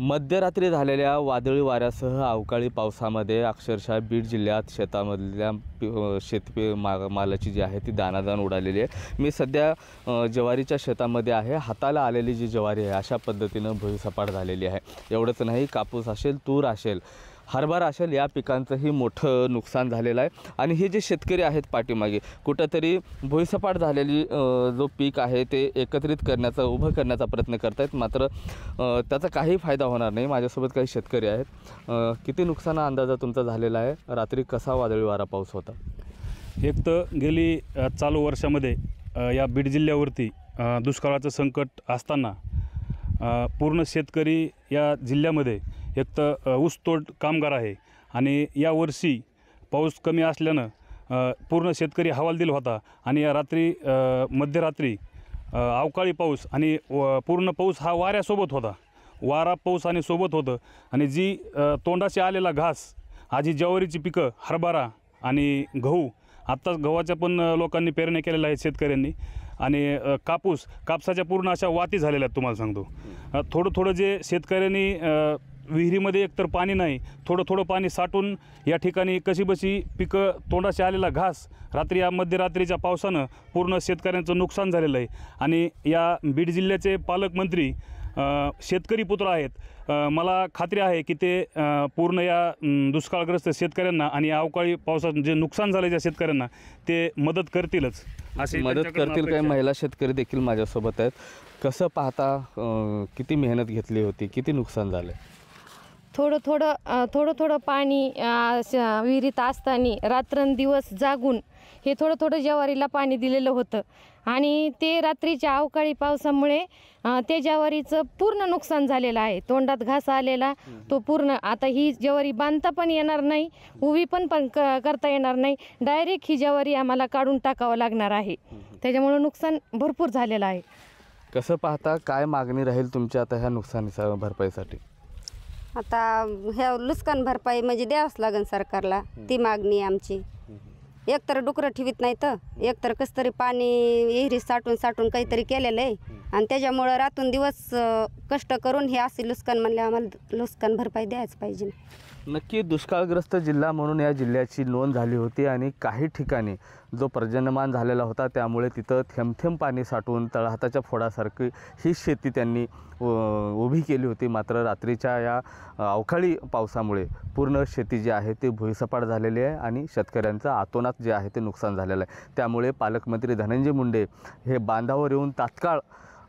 मध्यरात्री झालेल्या वादळी वाऱ्यासह अवकाळी पावसामध्ये अक्षरशः बीड जिल्ह्यात शेतामधल्या शेतपी मा मालाची जी आहे ती दानादान उडालेली आहे मी सध्या ज्वारीच्या शेतामध्ये आहे हाताला आलेली जी ज्वारी आहे अशा पद्धतीनं भुईसपाट झालेली आहे एवढंच नाही कापूस असेल तूर असेल हरभरा असेल या पिकांचंही मोठं नुकसान झालेलं आहे आणि हे जे शेतकरी आहेत पाठीमागे कुठंतरी भुईसपाट झालेली जो पीक आहे ते एकत्रित करण्याचा उभं करण्याचा प्रयत्न करत आहेत मात्र त्याचा काही फायदा होणार नाही माझ्यासोबत काही शेतकरी आहेत किती नुकसान अंदाजा तुमचा झालेला आहे रात्री कसा वादळी वारा पाऊस होता एक तर गेली चालू वर्षामध्ये या बीड जिल्ह्यावरती दुष्काळाचं संकट असताना पूर्ण शेतकरी या जिल्ह्यामध्ये एक तर ऊसतोड कामगार आहे आणि यावर्षी पाऊस कमी असल्यानं पूर्ण शेतकरी दिला होता आणि या रात्री मध्यरात्री अवकाळी पाऊस आणि पूर्ण पाऊस हा वाऱ्यासोबत होता वारा पाऊस आणि सोबत होतं आणि जी तोंडाशी आलेला घास आजी ज्वारीची पिकं हरभरा आणि गहू आत्ताच गव्हाच्या पण लोकांनी पेरणी केलेल्या आहेत शेतकऱ्यांनी आणि कापूस कापसाच्या पूर्ण अशा वाती झालेल्या आहेत तुम्हाला सांगतो थोडं थोडं जे शेतकऱ्यांनी विहिरीमध्ये एकतर पाणी नाही थोडं थोडं पाणी साठून या ठिकाणी कशीबशी पिकं तोंडाशी आलेला घास रात्री या मध्यरात्रीच्या पावसानं पूर्ण शेतकऱ्यांचं नुकसान झालेलं आहे आणि या बीड जिल्ह्याचे पालकमंत्री शेतकरी पुत्र आहेत मला खात्री आहे की ते पूर्ण या दुष्काळग्रस्त शेतकऱ्यांना आणि अवकाळी पावसात जे नुकसान झाले ज्या शेतकऱ्यांना ते मदत करतीलच असे मदत करतील काही महिला शेतकरी देखील माझ्यासोबत आहेत कसं पाहता किती मेहनत घेतली होती किती नुकसान झालं थोडं थोडं थोडं थोडं पाणी विहिरीत असताना रात्रंदिवस जागून हे थोडं थोडं जवारीला पाणी दिलेलं होतं आणि ते रात्रीच्या अवकाळी पावसामुळे ते ज्वारीचं पूर्ण नुकसान झालेलं आहे तोंडात घास आलेला तो पूर्ण आता ही ज्वारी बांधता पण येणार नाही उभी पण पण करता येणार नाही डायरेक्ट ही जवारी आम्हाला काढून टाकावं लागणार आहे त्याच्यामुळं नुकसान भरपूर झालेलं आहे कसं पाहता काय मागणी राहील तुमच्या आता ह्या नुकसानीचा भरपाईसाठी आता ह्या लुचकान भरपाई म्हणजे द्यावंच लागेल सरकारला ती मागणी आमची एकतर डुकरं ठेवीत नाही तर एकतर कसं तरी पाणी विहिरी साठून साठून काहीतरी केलेलं आहे आणि त्याच्यामुळं रातून दिवस कष्ट करून हे असे लुस्कान म्हणले आम्हाला लुस्कान भरपाई द्यायच पाहिजे नक्की दुष्काळग्रस्त जिल्हा म्हणून या जिल्ह्याची नोंद झाली होती आणि काही ठिकाणी जो पर्जन्यमान झालेला होता त्यामुळे तिथं थेंब पाणी साठून तळहाताच्या फोडासारखी ही शेती त्यांनी उभी केली होती मात्र रात्रीच्या या अवकाळी पावसामुळे पूर्ण शेती जी आहे ती भुईसपाट झालेली आहे आणि शेतकऱ्यांचं आतोनात जे आहे ते नुकसान झालेलं आहे त्यामुळे पालकमंत्री धनंजय मुंडे हे बांधावर येऊन तात्काळ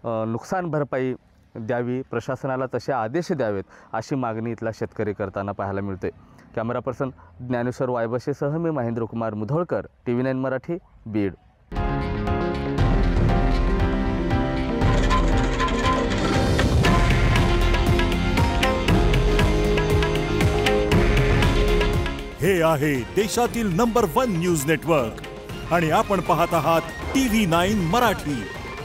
नुकसान भरपाई द्यावी प्रशासनाला तसे आदेश द्यावेत अशी मागणी इथला शेतकरी करताना पाहायला मिळते कॅमेरा पर्सन ज्ञानेश्वर वायबशेसह मी Mahendra Kumar Mudholkar T V nine Marathi Beed हे आहे देशातील नंबर वन न्यूज नेटवर्क आणि आपण पाहत आहात टी व्ही नाईन मराठी